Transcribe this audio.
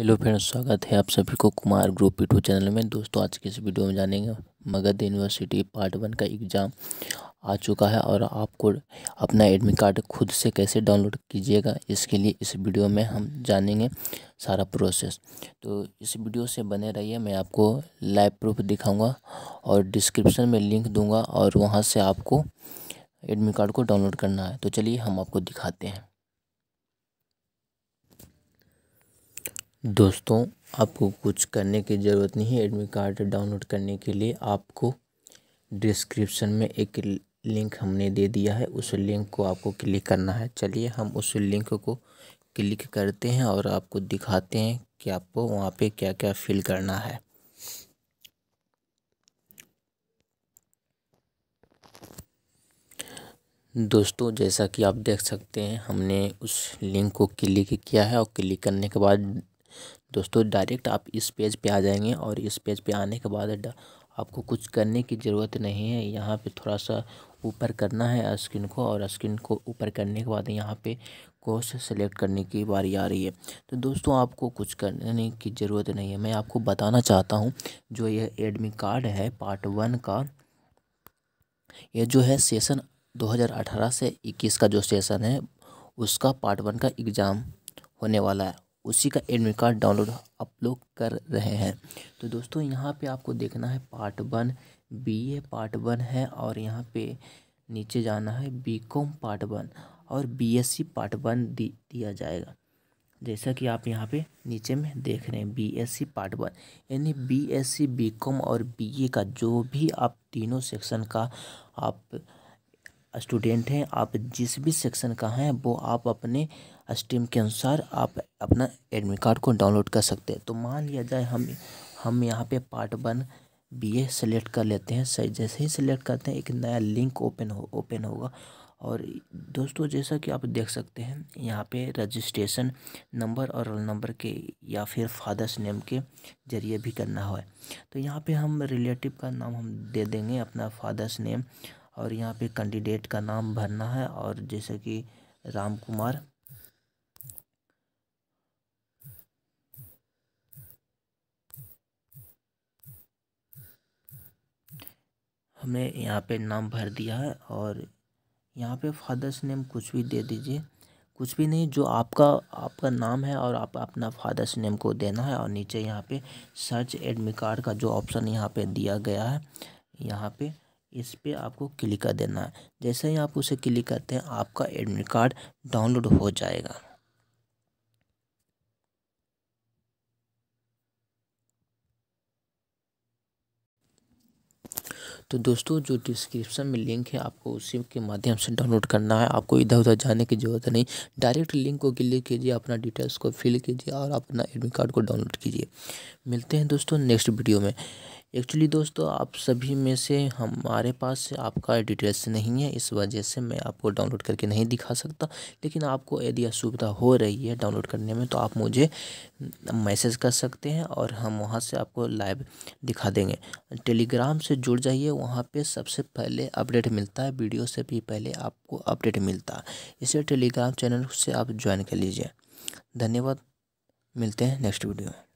hello friends स्वागत है आप सभी को कुमार ग्रुप यूट्यूब चैनल में दोस्तों आज के इस वीडियो में जानेंगे मगध यूनिवर्सिटी पार्ट वन का एग्ज़ाम आ चुका है और आपको अपना एडमिट कार्ड खुद से कैसे डाउनलोड कीजिएगा इसके लिए इस वीडियो में हम जानेंगे सारा प्रोसेस तो इस वीडियो से बने रहिए मैं आपको लाइव प्रूफ दिखाऊँगा और डिस्क्रिप्शन में लिंक दूँगा और वहाँ से आपको एडमिट कार्ड को डाउनलोड करना है तो चलिए हम आपको दिखाते हैं दोस्तों आपको कुछ करने की ज़रूरत नहीं है एडमिट कार्ड डाउनलोड करने के लिए आपको डिस्क्रिप्शन में एक लिंक हमने दे दिया है उस लिंक को आपको क्लिक करना है चलिए हम उस लिंक को क्लिक करते हैं और आपको दिखाते हैं कि आपको वहाँ पे क्या क्या फिल करना है दोस्तों जैसा कि आप देख सकते हैं हमने उस लिंक को क्लिक किया है और क्लिक करने के बाद दोस्तों डायरेक्ट आप इस पेज पे आ जाएंगे और इस पेज पे आने के बाद आपको कुछ करने की ज़रूरत नहीं है यहाँ पे थोड़ा सा ऊपर करना है स्क्रीन को और स्क्रीन को ऊपर करने के बाद यहाँ पे कोर्स सेलेक्ट करने की बारी आ रही है तो दोस्तों आपको कुछ करने की ज़रूरत नहीं है मैं आपको बताना चाहता हूँ जो यह एडमिट कार्ड है पार्ट वन का यह जो है सेशन दो से इक्कीस का जो सेशन है उसका पार्ट वन का एग्ज़ाम होने वाला है उसी का एडमिट कार्ड डाउनलोड अपलोड कर रहे हैं तो दोस्तों यहाँ पे आपको देखना है part one B A part one है और यहाँ पे नीचे जाना है बी कॉम पार्ट वन और B S C part one दी, दिया जाएगा जैसा कि आप यहाँ पे नीचे में देख रहे हैं B S C part one यानी B S C B com और बी ए का जो भी आप तीनों सेक्शन का आप स्टूडेंट हैं आप जिस भी सेक्शन का हैं वो आप अपने स्ट्रीम के अनुसार आप अपना एडमिट कार्ड को डाउनलोड कर सकते हैं तो मान लिया जाए हम हम यहाँ पे part one B A select कर लेते हैं जैसे ही सेलेक्ट करते हैं एक नया लिंक ओपन हो ओपन होगा और दोस्तों जैसा कि आप देख सकते हैं यहाँ पे रजिस्ट्रेशन नंबर और रोल नंबर के या फिर फादर्स नेम के ज़रिए भी करना हो तो यहाँ पे हम रिलेटिव का नाम हम दे देंगे अपना फादर्स नेम और यहाँ पे कैंडिडेट का नाम भरना है और जैसे कि राम कुमार हमने यहाँ पे नाम भर दिया है और यहाँ पे फादर्स नेम कुछ भी दे दीजिए कुछ भी नहीं जो आपका आपका नाम है और आप अपना फादर्स नेम को देना है और नीचे यहाँ पे सर्च एडमिट कार्ड का जो ऑप्शन यहाँ पे दिया गया है यहाँ पे इस पर आपको क्लिक कर देना है जैसे ही आप उसे क्लिक करते हैं आपका एडमिट कार्ड डाउनलोड हो जाएगा तो दोस्तों जो डिस्क्रिप्शन में लिंक है आपको उसी के माध्यम से डाउनलोड करना है आपको इधर उधर जाने की ज़रूरत नहीं डायरेक्ट लिंक को क्लिक कीजिए अपना डिटेल्स को फिल कीजिए और अपना एडमिट कार्ड को डाउनलोड कीजिए मिलते हैं दोस्तों नेक्स्ट वीडियो में एक्चुअली दोस्तों आप सभी में से हमारे पास आपका डिटेल्स नहीं है इस वजह से मैं आपको डाउनलोड करके नहीं दिखा सकता लेकिन आपको यदि असुविधा हो रही है डाउनलोड करने में तो आप मुझे मैसेज कर सकते हैं और हम वहाँ से आपको लाइव दिखा देंगे टेलीग्राम से जुड़ जाइए वहाँ पे सबसे पहले अपडेट मिलता है वीडियो से भी पहले आपको अपडेट मिलता है इसे टेलीग्राम चैनल से आप ज्वाइन कर लीजिए धन्यवाद मिलते हैं नेक्स्ट वीडियो में